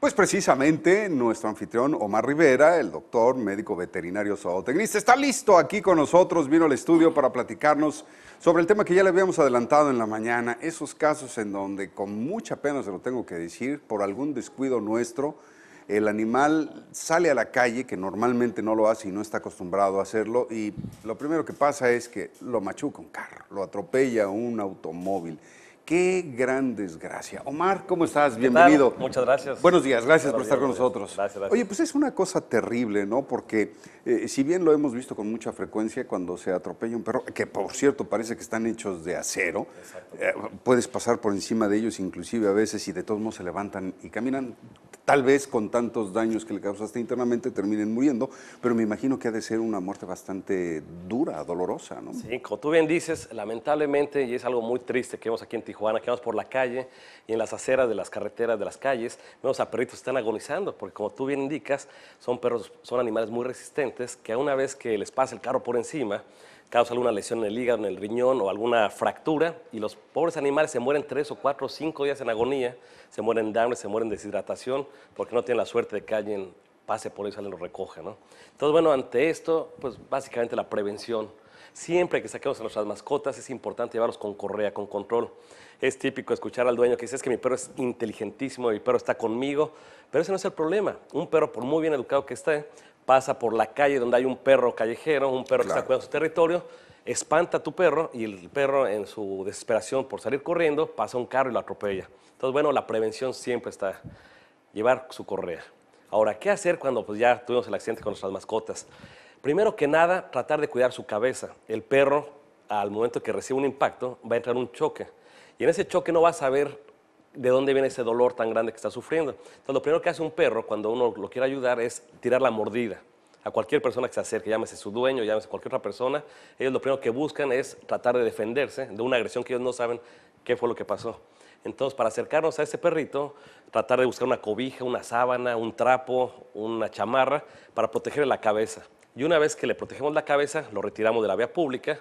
Pues precisamente nuestro anfitrión Omar Rivera, el doctor, médico veterinario zootecnista, está listo aquí con nosotros, vino al estudio para platicarnos sobre el tema que ya le habíamos adelantado en la mañana, esos casos en donde con mucha pena se lo tengo que decir, por algún descuido nuestro, el animal sale a la calle, que normalmente no lo hace y no está acostumbrado a hacerlo, y lo primero que pasa es que lo machuca un carro, lo atropella un automóvil. Qué gran desgracia. Omar, ¿cómo estás? Bienvenido. Muchas gracias. Buenos días, gracias por estar con nosotros. Gracias, gracias. Oye, pues es una cosa terrible, ¿no? Porque eh, si bien lo hemos visto con mucha frecuencia cuando se atropella un perro, que por cierto parece que están hechos de acero, eh, puedes pasar por encima de ellos inclusive a veces y de todos modos se levantan y caminan, tal vez con tantos daños que le causaste internamente terminen muriendo, pero me imagino que ha de ser una muerte bastante dura, dolorosa, ¿no? Sí, como tú bien dices, lamentablemente, y es algo muy triste que vemos aquí en Tijuana, van que vamos por la calle y en las aceras de las carreteras, de las calles, vemos a perritos están agonizando, porque como tú bien indicas, son perros, son animales muy resistentes que a una vez que les pasa el carro por encima, causa alguna lesión en el hígado, en el riñón o alguna fractura y los pobres animales se mueren tres o cuatro o cinco días en agonía, se mueren de hambre, se mueren de deshidratación porque no tienen la suerte de que alguien pase por ahí, y lo recoja, ¿no? Entonces, bueno, ante esto, pues básicamente la prevención Siempre que saquemos a nuestras mascotas es importante llevarlos con correa, con control. Es típico escuchar al dueño que dice, es que mi perro es inteligentísimo, mi perro está conmigo, pero ese no es el problema. Un perro, por muy bien educado que esté, pasa por la calle donde hay un perro callejero, un perro que está cuidando su territorio, espanta a tu perro y el perro en su desesperación por salir corriendo pasa un carro y lo atropella. Entonces, bueno, la prevención siempre está llevar su correa. Ahora, ¿qué hacer cuando pues, ya tuvimos el accidente con nuestras mascotas? Primero que nada, tratar de cuidar su cabeza. El perro, al momento que recibe un impacto, va a entrar un choque. Y en ese choque no va a saber de dónde viene ese dolor tan grande que está sufriendo. Entonces, lo primero que hace un perro cuando uno lo quiere ayudar es tirar la mordida a cualquier persona que se acerque, llámese su dueño, llámese cualquier otra persona. Ellos lo primero que buscan es tratar de defenderse de una agresión que ellos no saben qué fue lo que pasó. Entonces, para acercarnos a ese perrito, tratar de buscar una cobija, una sábana, un trapo, una chamarra para protegerle la cabeza. Y una vez que le protegemos la cabeza, lo retiramos de la vía pública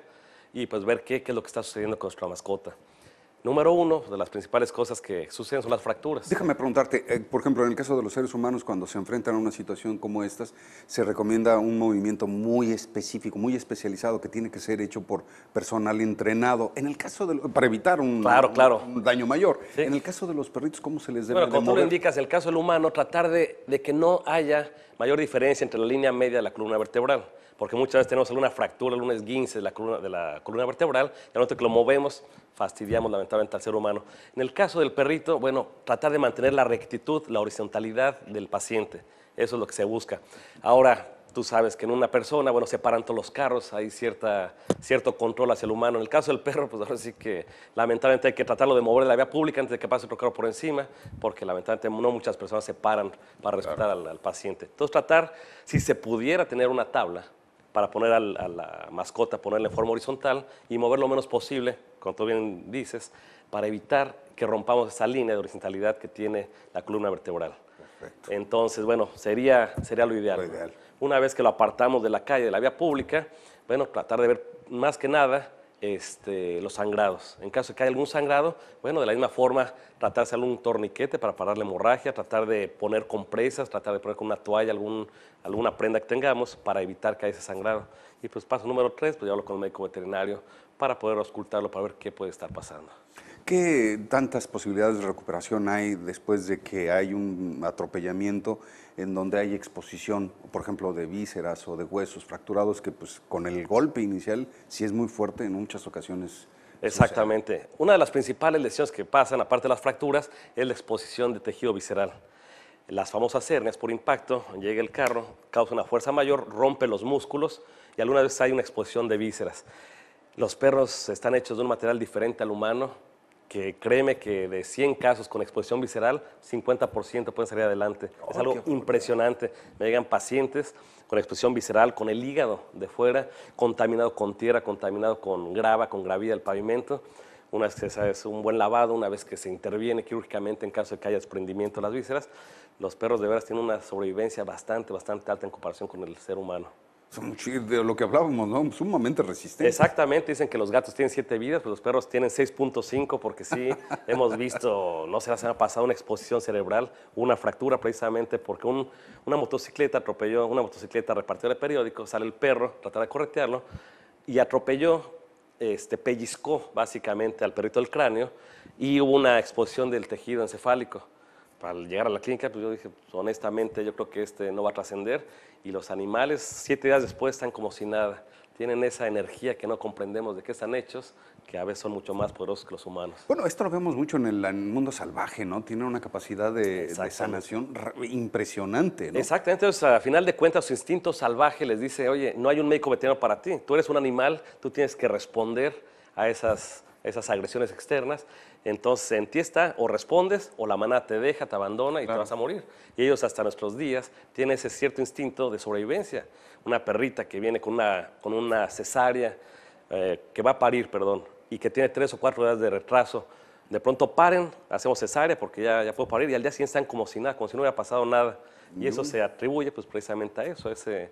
y pues ver qué, qué es lo que está sucediendo con nuestra mascota. Número uno, de las principales cosas que suceden son las fracturas. Déjame preguntarte, eh, por ejemplo, en el caso de los seres humanos, cuando se enfrentan a una situación como estas, se recomienda un movimiento muy específico, muy especializado, que tiene que ser hecho por personal entrenado, en el caso de, para evitar un, daño mayor. En el caso de los perritos, ¿cómo se les debe Bueno, como tú indicas, el caso del humano, tratar de, de que no haya mayor diferencia entre la línea media de la columna vertebral porque muchas veces tenemos alguna fractura, alguna esguince de la columna, de la columna vertebral, y al momento que lo movemos, fastidiamos lamentablemente al ser humano. En el caso del perrito, bueno, tratar de mantener la rectitud, la horizontalidad del paciente. Eso es lo que se busca. Ahora, tú sabes que en una persona, bueno, se paran todos los carros, hay cierta, cierto control hacia el humano. En el caso del perro, pues ahora sí que lamentablemente hay que tratarlo de mover de la vía pública antes de que pase otro carro por encima, porque lamentablemente no muchas personas se paran para respetar al, paciente. Entonces tratar, si se pudiera tener una tabla para poner a la mascota, ponerla en forma horizontal y mover lo menos posible, como tú bien dices, para evitar que rompamos esa línea de horizontalidad que tiene la columna vertebral. Entonces, bueno, sería, sería lo ideal. Lo ideal. Una vez que lo apartamos de la calle, de la vía pública, bueno, tratar de ver más que nada este, los sangrados. En caso de que haya algún sangrado, bueno, de la misma forma, tratarse algún torniquete para parar la hemorragia, tratar de poner compresas, tratar de poner con una toalla algún, alguna prenda que tengamos para evitar que haya ese sangrado. Y pues paso número tres, pues yo hablo con el médico veterinario para poder ocultarlo, para ver qué puede estar pasando. ¿Qué tantas posibilidades de recuperación hay después de que hay un atropellamiento en donde hay exposición, por ejemplo, de vísceras o de huesos fracturados que pues, con el golpe inicial sí es muy fuerte en muchas ocasiones? Exactamente. Una de las principales lesiones que pasan, aparte de las fracturas, es la exposición de tejido visceral. Las famosas hernias por impacto, llega el carro, causa una fuerza mayor, rompe los músculos y alguna vez hay una exposición de vísceras. Los perros están hechos de un material diferente al humano, que créeme que de 100 casos con exposición visceral, 50% pueden salir adelante. es oh, algo impresionante. Me llegan pacientes con exposición visceral, con el hígado de fuera, contaminado con tierra, contaminado con grava, con gravilla del pavimento. Una vez que se hace un buen lavado, una vez que se interviene quirúrgicamente en caso de que haya desprendimiento de las vísceras, los perros de veras tienen una sobrevivencia bastante, bastante alta en comparación con el ser humano son de lo que hablábamos, Sumamente resistentes. Exactamente, dicen que los gatos tienen siete vidas, pero pues los perros tienen 6.5 porque sí hemos visto, no sé, la semana pasado una exposición cerebral, una fractura precisamente porque una motocicleta atropelló, una motocicleta repartió el periódico, sale el perro, trata de corretearlo y atropelló, este, pellizcó básicamente al perrito del cráneo y hubo una exposición del tejido encefálico para llegar a la clínica, pues yo dije, pues, honestamente, yo creo que este no va a trascender. Y los animales, siete días después, están como si nada. Tienen esa energía que no comprendemos de qué están hechos, que a veces son mucho más poderosos que los humanos. Bueno, esto lo vemos mucho en el, mundo salvaje, ¿no? Tienen una capacidad de, sanación impresionante, ¿no? Exactamente. Entonces, a final de cuentas, su instinto salvaje les dice, oye, no hay un médico veterinario para ti. Tú eres un animal, tú tienes que responder a esas agresiones externas. Entonces en ti está, o respondes, o la maná te deja, te abandona y te vas a morir. Y ellos hasta nuestros días tienen ese cierto instinto de sobrevivencia. Una perrita que viene con una, con una cesárea, eh, que va a parir, perdón, y que tiene tres o cuatro días de retraso, de pronto paren, hacemos cesárea porque ya, ya puedo parir y al día siguiente están como si nada, como si no hubiera pasado nada. Y eso se atribuye pues, precisamente a eso, a ese,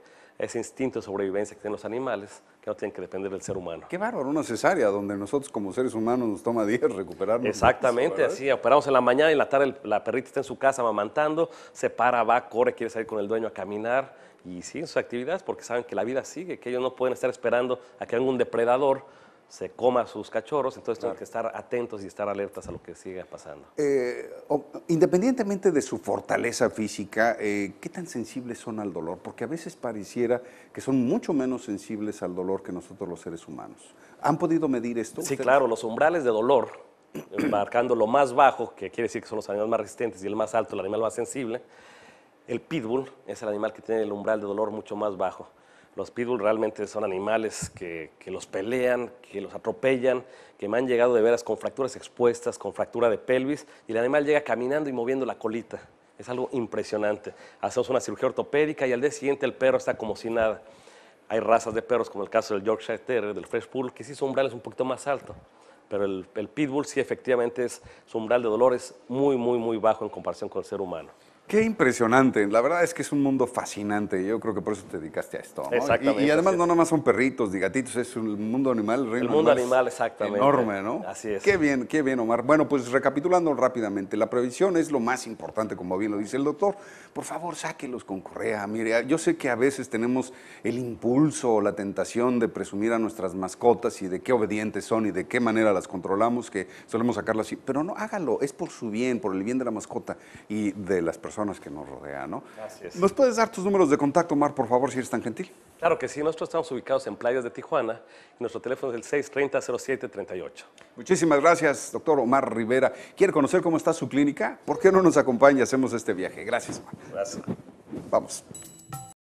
instinto de sobrevivencia que tienen los animales, que no tienen que depender del ser humano. Qué bárbaro, una cesárea, donde nosotros como seres humanos nos toma días recuperarnos. Exactamente, así operamos en la mañana y en la tarde la perrita está en su casa amamantando, se para, va, corre, quiere salir con el dueño a caminar y siguen sus actividades porque saben que la vida sigue, que ellos no pueden estar esperando a que venga un depredador se coma sus cachorros, entonces tienen que estar atentos y estar alertas a lo que siga pasando. Eh, independientemente de su fortaleza física, eh, ¿qué tan sensibles son al dolor? Porque a veces pareciera que son mucho menos sensibles al dolor que nosotros los seres humanos. ¿Han podido medir esto? Sí, claro, los umbrales de dolor, eh, marcando lo más bajo, que quiere decir que son los animales más resistentes, y el más alto, el animal más sensible, el pitbull es el animal que tiene el umbral de dolor mucho más bajo. Los pitbull realmente son animales que, los pelean, que los atropellan, que me han llegado de veras con fracturas expuestas, con fractura de pelvis, y el animal llega caminando y moviendo la colita. Es algo impresionante. Hacemos una cirugía ortopédica y al día siguiente el perro está como si nada. Hay razas de perros, como el caso del Yorkshire Terrier, del Fresh Pool, que sí su umbral es un poquito más alto pero el, el, pitbull sí efectivamente es, su umbral de dolor es muy, muy, muy bajo en comparación con el ser humano. Qué impresionante. La verdad es que es un mundo fascinante. Yo creo que por eso te dedicaste a esto. Exactamente. Y, además no nomás son perritos ni gatitos, es un mundo animal. El, el mundo animal, exactamente. Enorme, ¿no? Así es. Qué bien, qué bien, Omar. Bueno, pues recapitulando rápidamente, la previsión es lo más importante, como bien lo dice el doctor. Por favor, sáquelos con correa. Mire, yo sé que a veces tenemos el impulso o la tentación de presumir a nuestras mascotas y de qué obedientes son y de qué manera las controlamos, que solemos sacarlas así. Pero no, hágalo. Es por su bien, por el bien de la mascota y de las personas que nos rodean, ¿no? ¿Nos puedes dar tus números de contacto, Omar, por favor, si eres tan gentil? Claro que sí, nosotros estamos ubicados en Playas de Tijuana y nuestro teléfono es el 630-0738. Muchísimas gracias, doctor Omar Rivera. ¿Quiere conocer cómo está su clínica? ¿Por qué no nos acompaña y hacemos este viaje? Gracias, Omar. Gracias. Vamos.